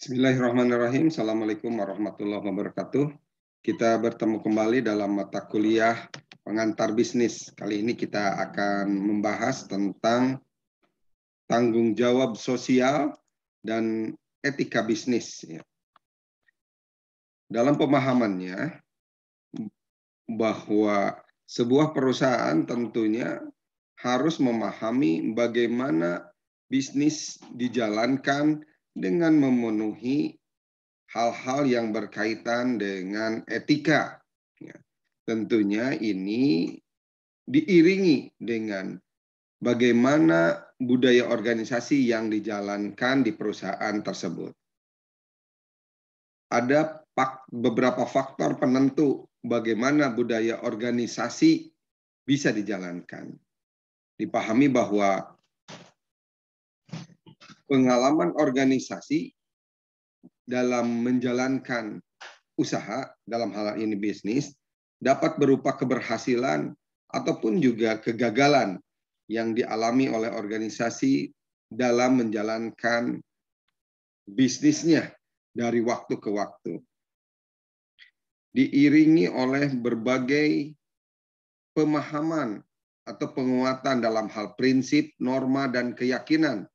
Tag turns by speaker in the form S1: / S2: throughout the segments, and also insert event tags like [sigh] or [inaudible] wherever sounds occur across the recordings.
S1: Bismillahirrahmanirrahim. Assalamualaikum warahmatullahi wabarakatuh. Kita bertemu kembali dalam mata kuliah pengantar bisnis. Kali ini kita akan membahas tentang tanggung jawab sosial dan etika bisnis. Ya. Dalam pemahamannya bahwa sebuah perusahaan tentunya harus memahami bagaimana bisnis dijalankan dengan memenuhi hal-hal yang berkaitan dengan etika. Ya, tentunya ini diiringi dengan bagaimana budaya organisasi yang dijalankan di perusahaan tersebut. Ada beberapa faktor penentu bagaimana budaya organisasi bisa dijalankan. Dipahami bahwa pengalaman organisasi dalam menjalankan usaha dalam hal ini bisnis dapat berupa keberhasilan ataupun juga kegagalan yang dialami oleh organisasi dalam menjalankan bisnisnya dari waktu ke waktu. Diiringi oleh berbagai pemahaman atau penguatan dalam hal prinsip, norma, dan keyakinan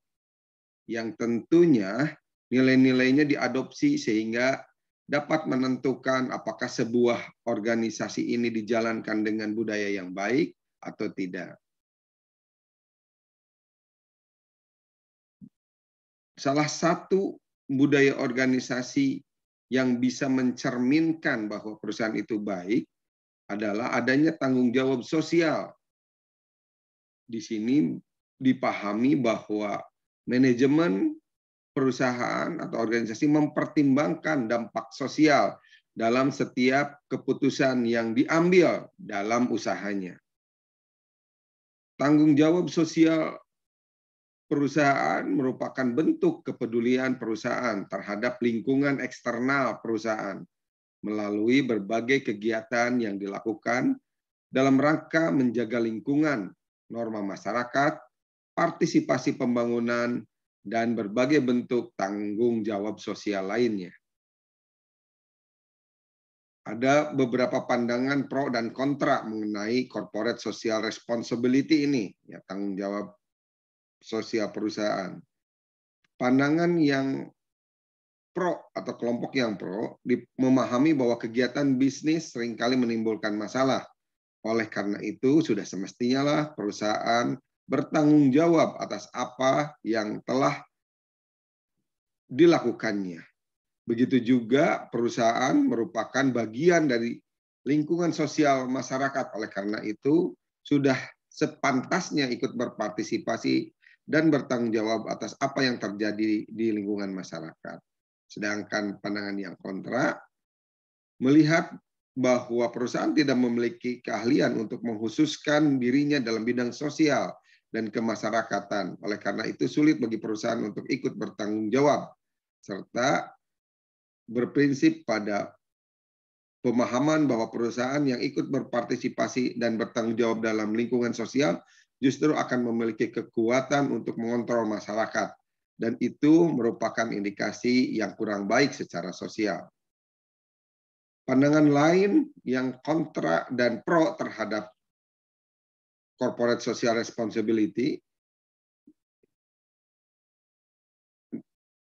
S1: yang tentunya nilai-nilainya diadopsi sehingga dapat menentukan apakah sebuah organisasi ini dijalankan dengan budaya yang baik
S2: atau tidak.
S1: Salah satu budaya organisasi yang bisa mencerminkan bahwa perusahaan itu baik adalah adanya tanggung jawab sosial. Di sini dipahami bahwa manajemen perusahaan atau organisasi mempertimbangkan dampak sosial dalam setiap keputusan yang diambil dalam usahanya. Tanggung jawab sosial perusahaan merupakan bentuk kepedulian perusahaan terhadap lingkungan eksternal perusahaan melalui berbagai kegiatan yang dilakukan dalam rangka menjaga lingkungan, norma masyarakat, partisipasi pembangunan, dan berbagai bentuk tanggung jawab sosial lainnya. Ada beberapa pandangan pro dan kontra mengenai corporate social responsibility ini, ya tanggung jawab sosial perusahaan. Pandangan yang pro atau kelompok yang pro memahami bahwa kegiatan bisnis seringkali menimbulkan masalah. Oleh karena itu, sudah semestinya lah perusahaan bertanggung jawab atas apa yang telah dilakukannya. Begitu juga perusahaan merupakan bagian dari lingkungan sosial masyarakat. Oleh karena itu, sudah sepantasnya ikut berpartisipasi dan bertanggung jawab atas apa yang terjadi di lingkungan masyarakat. Sedangkan pandangan yang kontra melihat bahwa perusahaan tidak memiliki keahlian untuk menghususkan dirinya dalam bidang sosial dan kemasyarakatan. Oleh karena itu sulit bagi perusahaan untuk ikut bertanggung jawab serta berprinsip pada pemahaman bahwa perusahaan yang ikut berpartisipasi dan bertanggung jawab dalam lingkungan sosial justru akan memiliki kekuatan untuk mengontrol masyarakat dan itu merupakan indikasi yang kurang baik secara sosial. Pandangan lain yang kontra dan pro terhadap
S2: corporate social responsibility.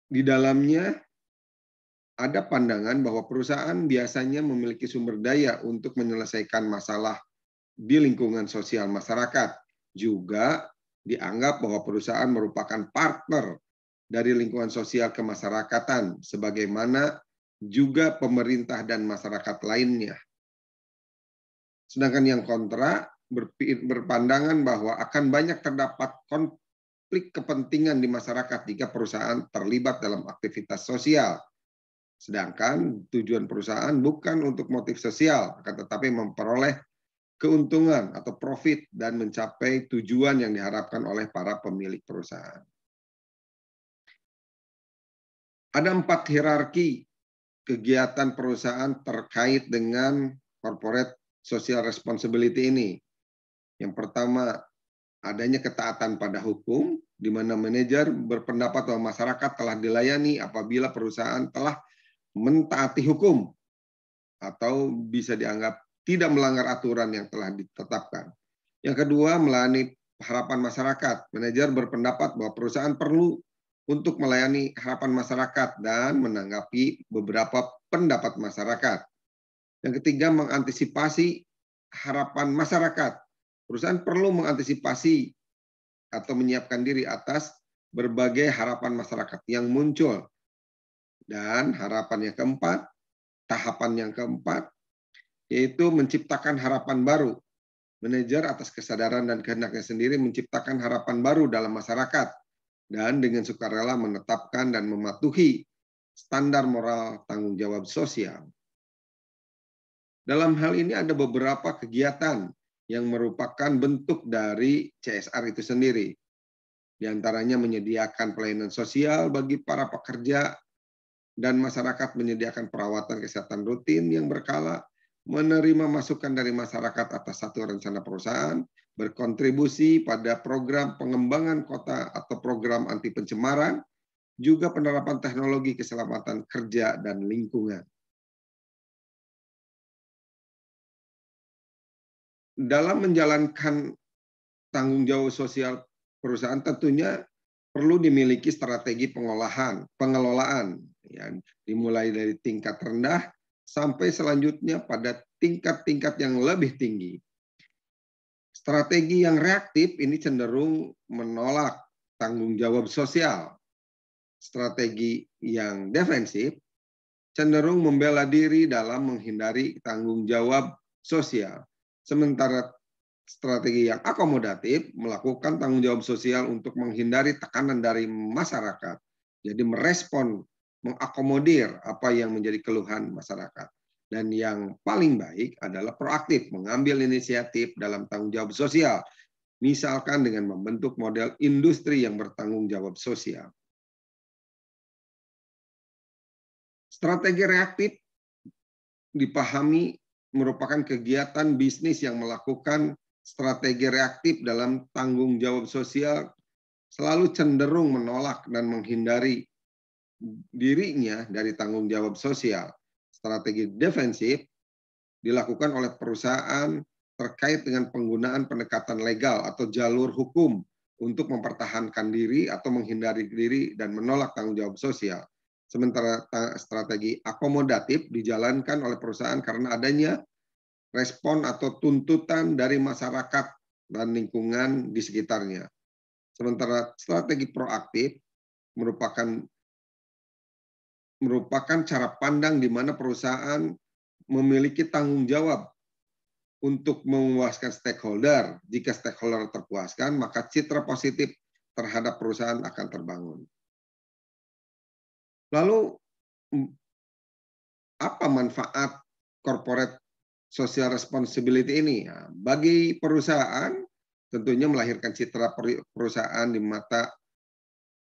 S1: Di dalamnya ada pandangan bahwa perusahaan biasanya memiliki sumber daya untuk menyelesaikan masalah di lingkungan sosial masyarakat. Juga dianggap bahwa perusahaan merupakan partner dari lingkungan sosial kemasyarakatan sebagaimana juga pemerintah dan masyarakat lainnya. Sedangkan yang kontra berpandangan bahwa akan banyak terdapat konflik kepentingan di masyarakat jika perusahaan terlibat dalam aktivitas sosial. Sedangkan tujuan perusahaan bukan untuk motif sosial, akan tetapi memperoleh keuntungan atau profit dan mencapai tujuan yang diharapkan oleh para pemilik perusahaan. Ada empat hierarki kegiatan perusahaan terkait dengan corporate social responsibility ini. Yang pertama, adanya ketaatan pada hukum, di mana manajer berpendapat bahwa masyarakat telah dilayani apabila perusahaan telah mentaati hukum atau bisa dianggap tidak melanggar aturan yang telah ditetapkan. Yang kedua, melayani harapan masyarakat. Manajer berpendapat bahwa perusahaan perlu untuk melayani harapan masyarakat dan menanggapi beberapa pendapat masyarakat. Yang ketiga, mengantisipasi harapan masyarakat Perusahaan perlu mengantisipasi atau menyiapkan diri atas berbagai harapan masyarakat yang muncul. Dan harapan yang keempat, tahapan yang keempat, yaitu menciptakan harapan baru. Manajer atas kesadaran dan kehendaknya sendiri menciptakan harapan baru dalam masyarakat dan dengan sukarela menetapkan dan mematuhi standar moral tanggung jawab sosial. Dalam hal ini ada beberapa kegiatan yang merupakan bentuk dari CSR itu sendiri. Di antaranya menyediakan pelayanan sosial bagi para pekerja dan masyarakat menyediakan perawatan kesehatan rutin yang berkala, menerima masukan dari masyarakat atas satu rencana perusahaan, berkontribusi pada program pengembangan kota atau program anti pencemaran, juga penerapan teknologi keselamatan kerja dan lingkungan.
S2: dalam menjalankan
S1: tanggung jawab sosial perusahaan tentunya perlu dimiliki strategi pengolahan, pengelolaan ya, dimulai dari tingkat rendah sampai selanjutnya pada tingkat-tingkat yang lebih tinggi. Strategi yang reaktif ini cenderung menolak tanggung jawab sosial. Strategi yang defensif cenderung membela diri dalam menghindari tanggung jawab sosial. Sementara strategi yang akomodatif melakukan tanggung jawab sosial untuk menghindari tekanan dari masyarakat. Jadi merespon, mengakomodir apa yang menjadi keluhan masyarakat. Dan yang paling baik adalah proaktif, mengambil inisiatif dalam tanggung jawab sosial. Misalkan dengan membentuk model industri yang bertanggung jawab sosial.
S2: Strategi reaktif
S1: dipahami merupakan kegiatan bisnis yang melakukan strategi reaktif dalam tanggung jawab sosial selalu cenderung menolak dan menghindari dirinya dari tanggung jawab sosial. Strategi defensif dilakukan oleh perusahaan terkait dengan penggunaan pendekatan legal atau jalur hukum untuk mempertahankan diri atau menghindari diri dan menolak tanggung jawab sosial sementara strategi akomodatif dijalankan oleh perusahaan karena adanya respon atau tuntutan dari masyarakat dan lingkungan di sekitarnya. Sementara strategi proaktif merupakan merupakan cara pandang di mana perusahaan memiliki tanggung jawab untuk memuaskan stakeholder. Jika stakeholder terpuaskan, maka citra positif terhadap perusahaan akan terbangun.
S2: Lalu apa manfaat
S1: corporate social responsibility ini? Ya, bagi perusahaan tentunya melahirkan citra perusahaan di mata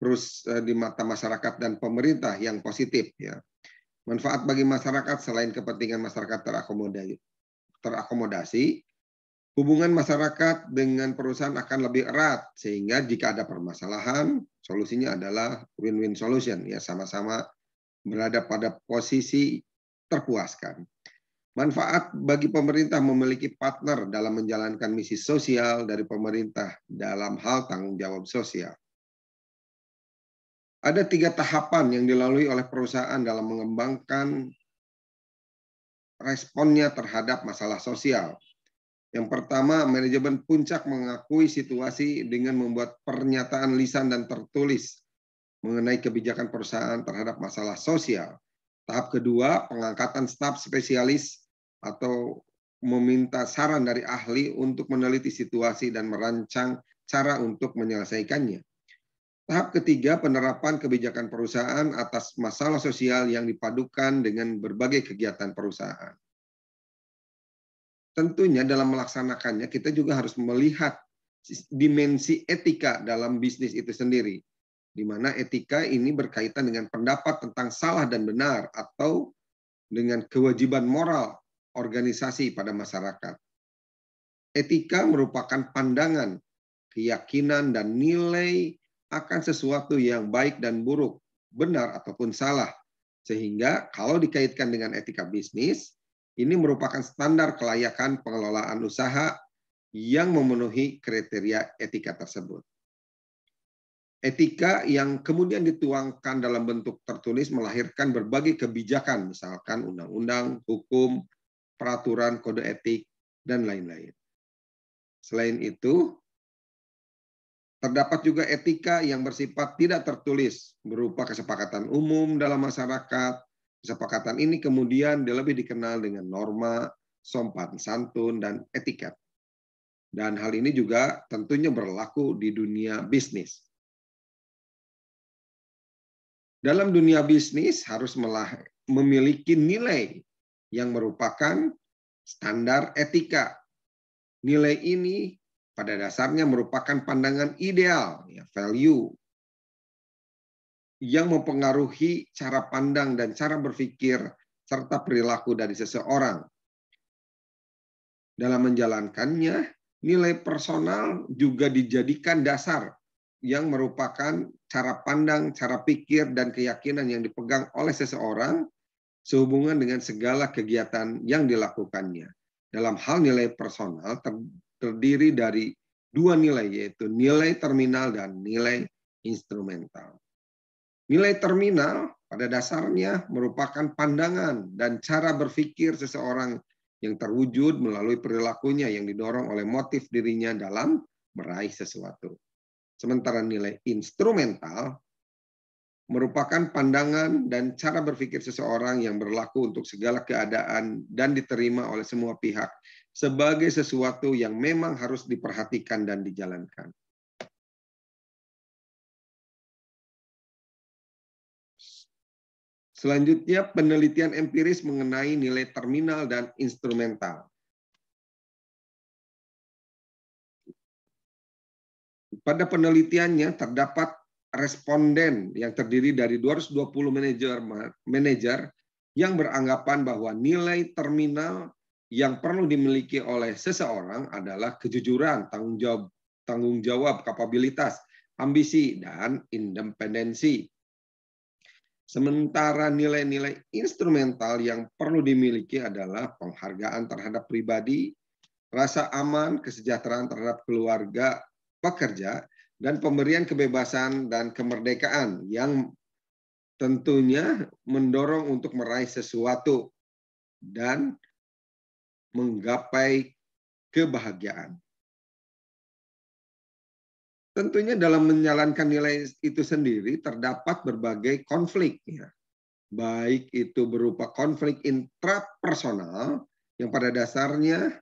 S1: eh, di mata masyarakat dan pemerintah yang positif ya. Manfaat bagi masyarakat selain kepentingan masyarakat terakomodasi, terakomodasi Hubungan masyarakat dengan perusahaan akan lebih erat sehingga jika ada permasalahan, solusinya adalah win-win solution ya sama-sama berada pada posisi terpuaskan. Manfaat bagi pemerintah memiliki partner dalam menjalankan misi sosial dari pemerintah dalam hal tanggung jawab sosial. Ada tiga tahapan yang dilalui oleh perusahaan dalam mengembangkan responnya terhadap masalah sosial. Yang pertama, manajemen puncak mengakui situasi dengan membuat pernyataan lisan dan tertulis mengenai kebijakan perusahaan terhadap masalah sosial. Tahap kedua, pengangkatan staf spesialis atau meminta saran dari ahli untuk meneliti situasi dan merancang cara untuk menyelesaikannya. Tahap ketiga, penerapan kebijakan perusahaan atas masalah sosial yang dipadukan dengan berbagai kegiatan perusahaan tentunya dalam melaksanakannya kita juga harus melihat dimensi etika dalam bisnis itu sendiri. Di mana etika ini berkaitan dengan pendapat tentang salah dan benar atau dengan kewajiban moral organisasi pada masyarakat. Etika merupakan pandangan, keyakinan dan nilai akan sesuatu yang baik dan buruk, benar ataupun salah. Sehingga kalau dikaitkan dengan etika bisnis, ini merupakan standar kelayakan pengelolaan usaha yang memenuhi kriteria etika tersebut. Etika yang kemudian dituangkan dalam bentuk tertulis melahirkan berbagai kebijakan, misalkan undang-undang, hukum, peraturan kode etik, dan lain-lain. Selain itu, terdapat juga etika yang bersifat tidak tertulis, berupa kesepakatan umum dalam masyarakat, Kesepakatan ini kemudian lebih dikenal dengan norma, sompan santun, dan etiket. Dan hal ini juga tentunya berlaku di dunia bisnis. Dalam dunia bisnis harus memiliki nilai yang merupakan standar etika. Nilai ini pada dasarnya merupakan pandangan ideal, ya, value yang mempengaruhi cara pandang dan cara berpikir serta perilaku dari seseorang. Dalam menjalankannya, nilai personal juga dijadikan dasar yang merupakan cara pandang, cara pikir, dan keyakinan yang dipegang oleh seseorang sehubungan dengan segala kegiatan yang dilakukannya. Dalam hal nilai personal terdiri dari dua nilai, yaitu nilai terminal dan nilai instrumental. Nilai terminal pada dasarnya merupakan pandangan dan cara berpikir seseorang yang terwujud melalui perilakunya yang didorong oleh motif dirinya dalam meraih sesuatu. Sementara nilai instrumental merupakan pandangan dan cara berpikir seseorang yang berlaku untuk segala keadaan dan diterima oleh semua pihak sebagai sesuatu yang memang harus diperhatikan dan dijalankan.
S2: Selanjutnya penelitian empiris mengenai nilai terminal dan instrumental.
S1: Pada penelitiannya terdapat responden yang terdiri dari 220 manajer manajer yang beranggapan bahwa nilai terminal yang perlu dimiliki oleh seseorang adalah kejujuran, tanggung jawab, tanggung jawab, kapabilitas, ambisi, dan independensi. Sementara nilai-nilai instrumental yang perlu dimiliki adalah penghargaan terhadap pribadi, rasa aman, kesejahteraan terhadap keluarga, pekerja, dan pemberian kebebasan dan kemerdekaan yang tentunya mendorong untuk meraih sesuatu dan menggapai kebahagiaan. Tentunya dalam menjalankan nilai itu sendiri terdapat berbagai konflik ya. Baik itu berupa konflik intrapersonal yang pada dasarnya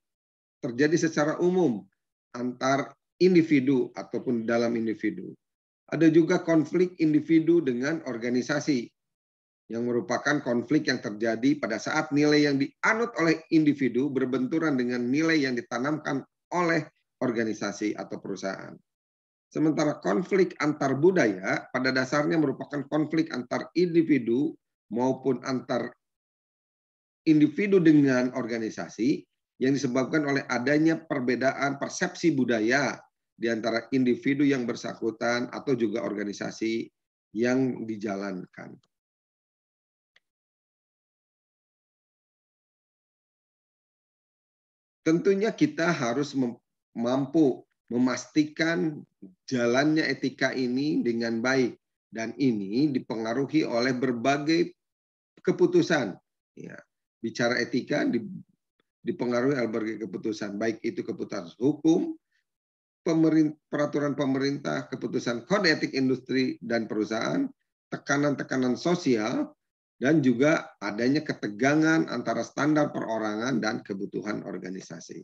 S1: terjadi secara umum antar individu ataupun dalam individu. Ada juga konflik individu dengan organisasi yang merupakan konflik yang terjadi pada saat nilai yang dianut oleh individu berbenturan dengan nilai yang ditanamkan oleh organisasi atau perusahaan. Sementara konflik antar budaya pada dasarnya merupakan konflik antar individu maupun antar individu dengan organisasi yang disebabkan oleh adanya perbedaan persepsi budaya di antara individu yang bersangkutan atau juga organisasi
S2: yang dijalankan.
S1: Tentunya kita harus mampu memastikan jalannya etika ini dengan baik dan ini dipengaruhi oleh berbagai keputusan. Ya, bicara etika dipengaruhi oleh berbagai keputusan, baik itu keputusan hukum, pemerintah, peraturan pemerintah, keputusan kode etik industri dan perusahaan, tekanan-tekanan sosial, dan juga adanya ketegangan antara standar perorangan dan kebutuhan organisasi.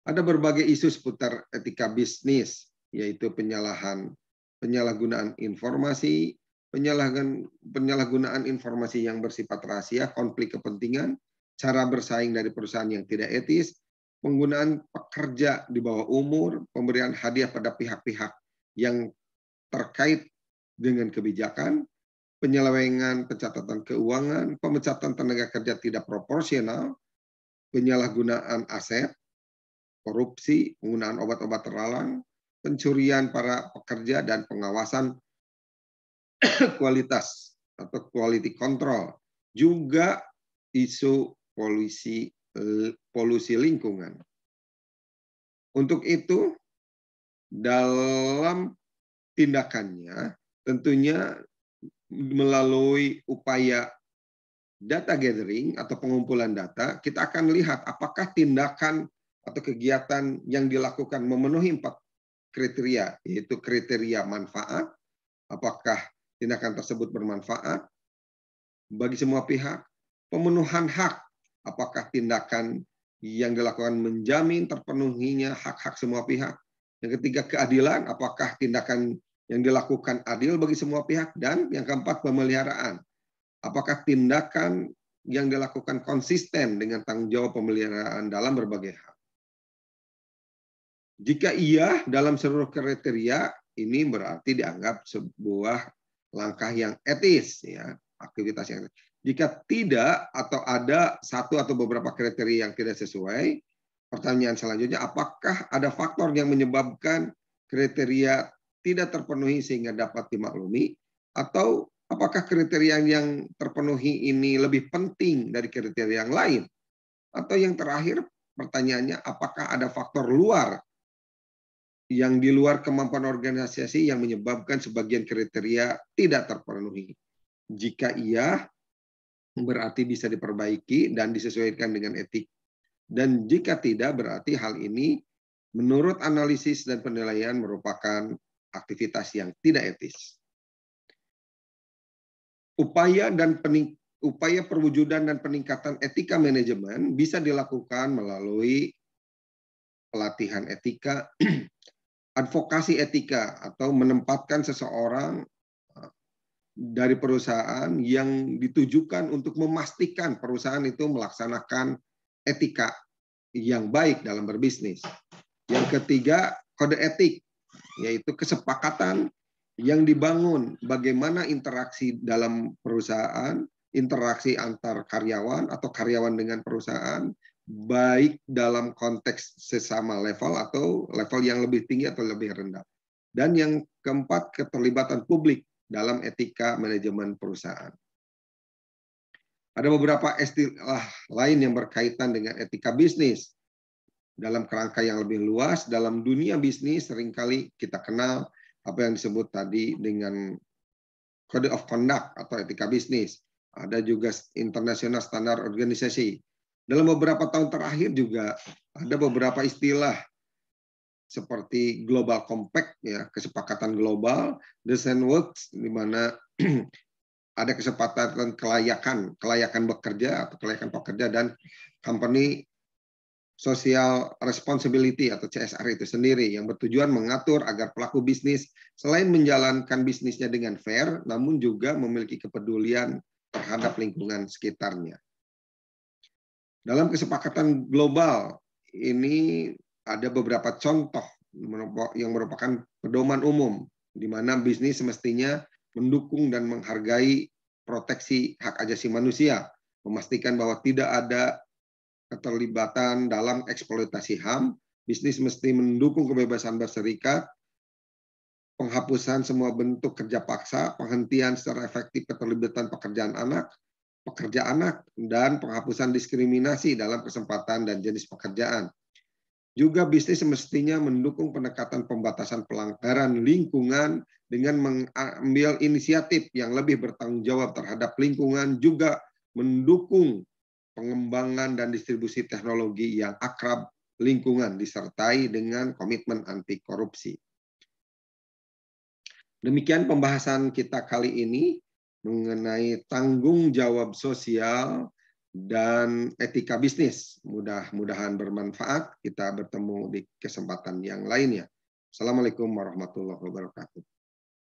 S1: Ada berbagai isu seputar etika bisnis, yaitu penyalahan, penyalahgunaan informasi, penyalahgun, penyalahgunaan informasi yang bersifat rahasia, konflik kepentingan, cara bersaing dari perusahaan yang tidak etis, penggunaan pekerja di bawah umur, pemberian hadiah pada pihak-pihak yang terkait dengan kebijakan, penyelewengan pencatatan keuangan, pemecatan tenaga kerja tidak proporsional, penyalahgunaan aset, korupsi, penggunaan obat-obat terlarang, pencurian para pekerja, dan pengawasan [coughs] kualitas atau quality control. Juga isu polusi eh, polusi lingkungan. Untuk itu, dalam tindakannya tentunya melalui upaya data gathering atau pengumpulan data, kita akan lihat apakah tindakan atau kegiatan yang dilakukan memenuhi empat kriteria, yaitu kriteria manfaat, apakah tindakan tersebut bermanfaat bagi semua pihak, pemenuhan hak, apakah tindakan yang dilakukan menjamin terpenuhinya hak-hak semua pihak, yang ketiga keadilan, apakah tindakan yang dilakukan adil bagi semua pihak, dan yang keempat pemeliharaan, apakah tindakan yang dilakukan konsisten dengan tanggung jawab pemeliharaan dalam berbagai hal. Jika iya dalam seluruh kriteria, ini berarti dianggap sebuah langkah yang etis ya aktivitas yang etis. jika tidak atau ada satu atau beberapa kriteria yang tidak sesuai pertanyaan selanjutnya apakah ada faktor yang menyebabkan kriteria tidak terpenuhi sehingga dapat dimaklumi atau apakah kriteria yang terpenuhi ini lebih penting dari kriteria yang lain atau yang terakhir pertanyaannya apakah ada faktor luar yang di luar kemampuan organisasi yang menyebabkan sebagian kriteria tidak terpenuhi. Jika iya, berarti bisa diperbaiki dan disesuaikan dengan etik. Dan jika tidak, berarti hal ini menurut analisis dan penilaian merupakan aktivitas yang tidak etis. Upaya dan pening, upaya perwujudan dan peningkatan etika manajemen bisa dilakukan melalui pelatihan etika, [clears throat] advokasi etika atau menempatkan seseorang eh, dari perusahaan yang ditujukan untuk memastikan perusahaan itu melaksanakan etika yang baik dalam berbisnis. Yang ketiga, kode etik, yaitu kesepakatan yang dibangun bagaimana interaksi dalam perusahaan, interaksi antar karyawan atau karyawan dengan perusahaan, baik dalam konteks sesama level atau level yang lebih tinggi atau lebih rendah. Dan yang keempat, keterlibatan publik dalam etika manajemen perusahaan. Ada beberapa istilah lain yang berkaitan dengan etika bisnis. Dalam kerangka yang lebih luas, dalam dunia bisnis seringkali kita kenal apa yang disebut tadi dengan Code of Conduct atau etika bisnis. Ada juga International Standard organization dalam beberapa tahun terakhir juga ada beberapa istilah seperti global compact ya kesepakatan global design works di mana [clears throat] ada kesepakatan kelayakan kelayakan bekerja atau kelayakan pekerja dan company social responsibility atau CSR itu sendiri yang bertujuan mengatur agar pelaku bisnis selain menjalankan bisnisnya dengan fair namun juga memiliki kepedulian terhadap lingkungan sekitarnya dalam kesepakatan global ini ada beberapa contoh yang merupakan pedoman umum di mana bisnis semestinya mendukung dan menghargai proteksi hak asasi manusia, memastikan bahwa tidak ada keterlibatan dalam eksploitasi HAM, bisnis mesti mendukung kebebasan berserikat, penghapusan semua bentuk kerja paksa, penghentian secara efektif keterlibatan pekerjaan anak, pekerja anak dan penghapusan diskriminasi dalam kesempatan dan jenis pekerjaan. Juga bisnis semestinya mendukung pendekatan pembatasan pelanggaran lingkungan dengan mengambil inisiatif yang lebih bertanggung jawab terhadap lingkungan juga mendukung pengembangan dan distribusi teknologi yang akrab lingkungan disertai dengan komitmen anti korupsi. Demikian pembahasan kita kali ini mengenai tanggung jawab sosial dan etika bisnis. Mudah-mudahan bermanfaat. Kita bertemu di kesempatan yang lainnya. Assalamualaikum warahmatullahi wabarakatuh.